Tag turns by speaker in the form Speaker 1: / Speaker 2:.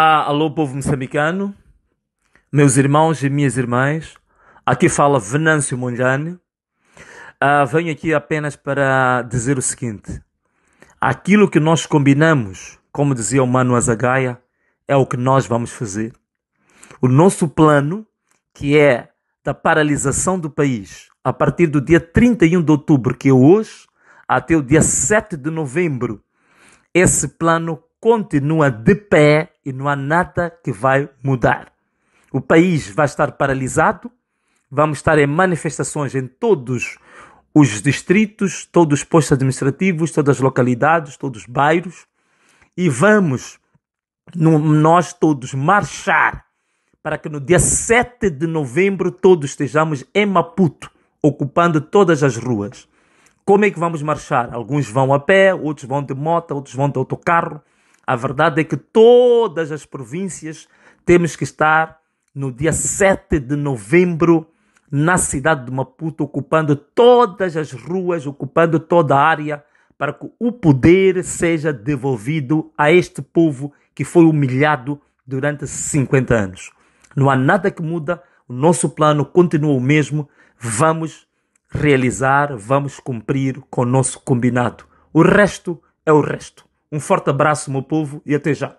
Speaker 1: Ah, alô povo moçambicano, meus irmãos e minhas irmãs, aqui fala Venâncio Mondlane. Ah, venho aqui apenas para dizer o seguinte: aquilo que nós combinamos, como dizia o Mano Azagaia, é o que nós vamos fazer. O nosso plano, que é da paralisação do país a partir do dia 31 de outubro, que é hoje, até o dia 7 de novembro, esse plano continua de pé e não há nada que vai mudar. O país vai estar paralisado, vamos estar em manifestações em todos os distritos, todos os postos administrativos, todas as localidades, todos os bairros e vamos nós todos marchar para que no dia 7 de novembro todos estejamos em Maputo, ocupando todas as ruas. Como é que vamos marchar? Alguns vão a pé, outros vão de moto, outros vão de autocarro. A verdade é que todas as províncias temos que estar no dia 7 de novembro na cidade de Maputo, ocupando todas as ruas, ocupando toda a área, para que o poder seja devolvido a este povo que foi humilhado durante 50 anos. Não há nada que muda, o nosso plano continua o mesmo, vamos realizar, vamos cumprir com o nosso combinado. O resto é o resto. Um forte abraço, meu povo, e até já!